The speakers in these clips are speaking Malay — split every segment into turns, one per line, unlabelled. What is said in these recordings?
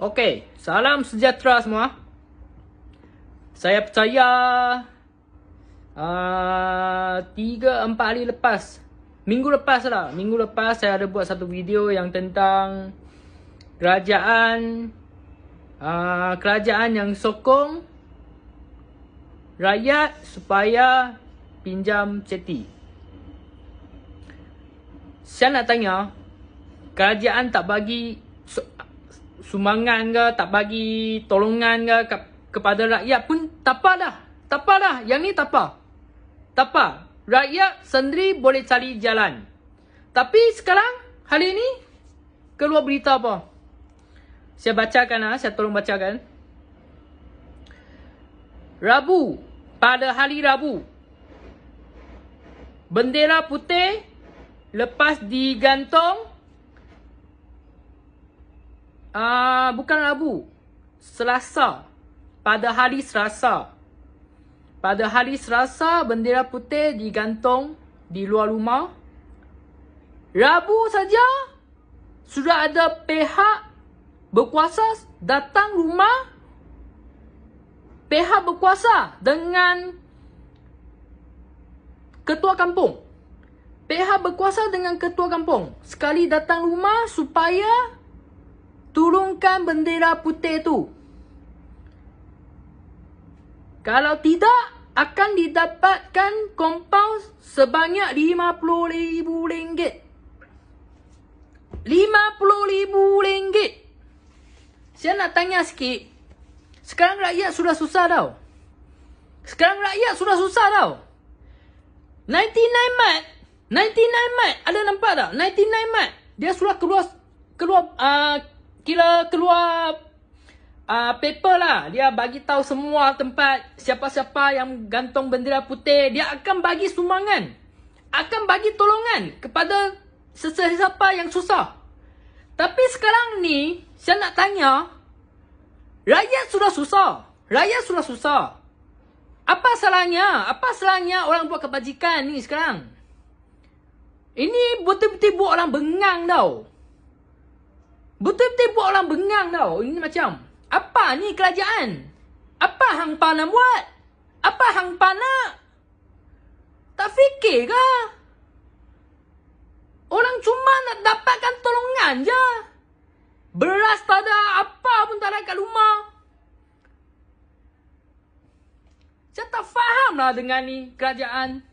Okey, salam sejahtera semua. Saya percaya ah, tiga empat hari lepas, minggu lepas lah, minggu lepas saya ada buat satu video yang tentang kerajaan uh, kerajaan yang sokong rakyat supaya pinjam ceti. Saya nak tanya, kerajaan tak bagi sumbangan ke, tak bagi tolongan ke kat, kepada rakyat pun tapa dah. Tapa dah. Yang ni tapa. Tapa. Rakyat sendiri boleh cari jalan. Tapi sekarang, hari ni, keluar berita apa? Saya bacakan lah. Saya tolong bacakan. Rabu. Pada hari Rabu. Bendera putih lepas digantung Ah, bukan Rabu. Selasa. Pada hari Selasa. Pada hari Selasa, bendera putih digantung di luar rumah. Rabu saja sudah ada pihak berkuasa datang rumah pihak berkuasa dengan ketua kampung. Pihak berkuasa dengan ketua kampung sekali datang rumah supaya turunkan bendera putih tu. Kalau tidak, akan didapatkan kompaun sebanyak RM50,000. RM50,000. Saya nak tanya sikit. Sekarang rakyat sudah susah tau. Sekarang rakyat sudah susah tau. 99 mat. 99 mat. Ada nampak tak? 99 mat. Dia sudah keluar keluar uh, kira keluar uh, paper lah dia bagi tahu semua tempat siapa-siapa yang gantung bendera putih dia akan bagi sumbangan akan bagi tolongan kepada sesiapa yang susah tapi sekarang ni saya nak tanya rakyat sudah susah rakyat sudah susah apa salahnya apa salahnya orang buat kebajikan ni sekarang ini betul-betul buat orang bengang tau. Betul-betul buat orang bengang tau. Ini macam, apa ni kerajaan? Apa hang pa buat? Apa hang pa Tak fikir ke? Orang cuma nak dapatkan tolongan je. Beras tak ada, apa pun tak ada kat rumah. Saya tak faham lah dengan ni kerajaan.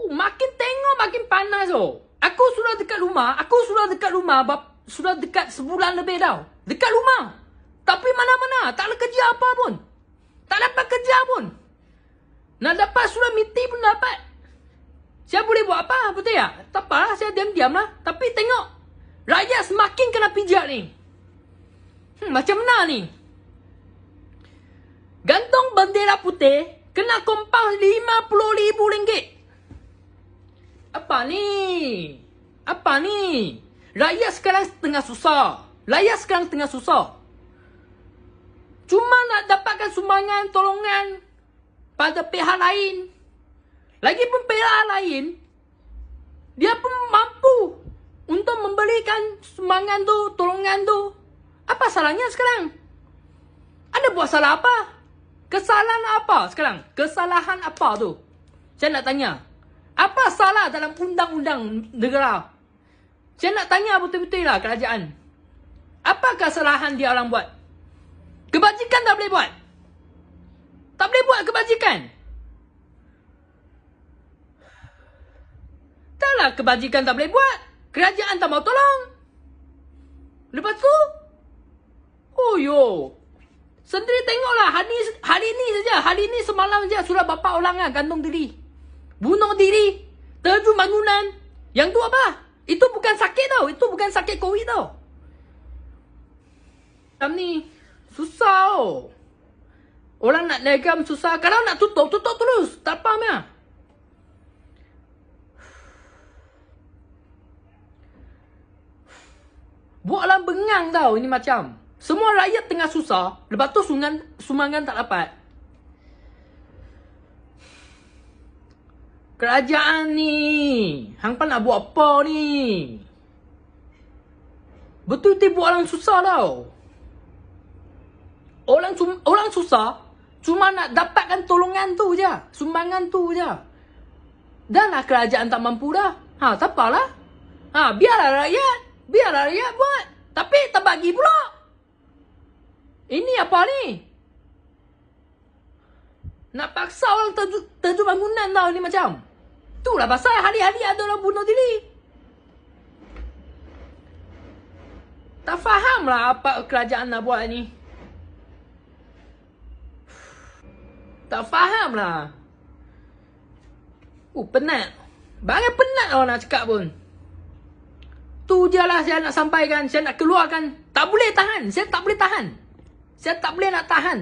Uh, makin tengok makin panas oh. Aku sudah dekat rumah. Aku sudah dekat rumah. Sudah dekat sebulan lebih tau. Dekat rumah. Tapi mana-mana. Tak ada kerja apa pun. Tak dapat kerja pun. Nak dapat surat meeting pun dapat. Saya boleh buat apa? Betul ya? Tak apa lah, Saya diam-diam lah. Tapi tengok. Rakyat semakin kena pijak ni. Hmm, macam mana ni? Gantung bendera putih. Kena kompas RM50,000 ringgit. Apa ni? Apa ni? Rakyat sekarang tengah susah. Rakyat sekarang tengah susah. Cuma nak dapatkan sumbangan, tolongan pada pihak lain. Lagipun pihak lain, dia pun mampu untuk memberikan sumbangan tu, tolongan tu. Apa salahnya sekarang? Ada buat salah apa? Kesalahan apa sekarang? Kesalahan apa tu? Saya nak tanya. Apa salah dalam undang-undang negara? Saya nak tanya betul-betul lah kerajaan. Apa kesalahan dia orang buat? Kebajikan tak boleh buat? Tak boleh buat kebajikan? Taklah kebajikan tak boleh buat. Kerajaan tak mau tolong. Lepas tu, oh yo, sendiri tengoklah hari, hari ni saja, hari ini semalam saja sudah bapa ulang kan, lah, gantung diri bunuh diri, terjun bangunan. Yang tu apa? Itu bukan sakit tau. Itu bukan sakit COVID tau. Macam ni, susah tau. Orang nak negam susah. Kalau nak tutup, tutup terus. Tak apa ya? Buatlah bengang tau ini macam. Semua rakyat tengah susah. Lepas tu sumangan, sumbangan tak dapat. kerajaan ni. Hang pan nak buat apa ni? Betul tiba orang susah tau. Orang cuma, orang susah cuma nak dapatkan tolongan tu je, sumbangan tu je. Dan lah kerajaan tak mampu dah. Ha, tak apalah. Ha, biarlah rakyat, biarlah rakyat buat. Tapi tak bagi pula. Ini apa ni? Nak paksa orang terju, terju bangunan tau ni macam tu la pasal hari-hari ada orang bunuh diri. Tak faham lah apa kerajaan nak buat ni. Tak faham lah. Uh, penat. Barang penat lah orang nak cakap pun. Tu je lah saya nak sampaikan. Saya nak keluarkan. Tak boleh tahan. Saya tak boleh tahan. Saya tak boleh nak tahan.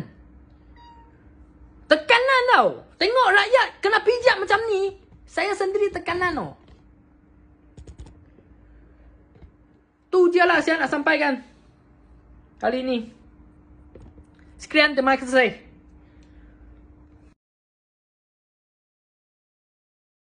Tekanan tau. Tengok rakyat kena pijak macam ni. Saya sendiri tekanan oh. Tu je lah saya nak sampaikan. Kali ini. Sekian terima kasih saya.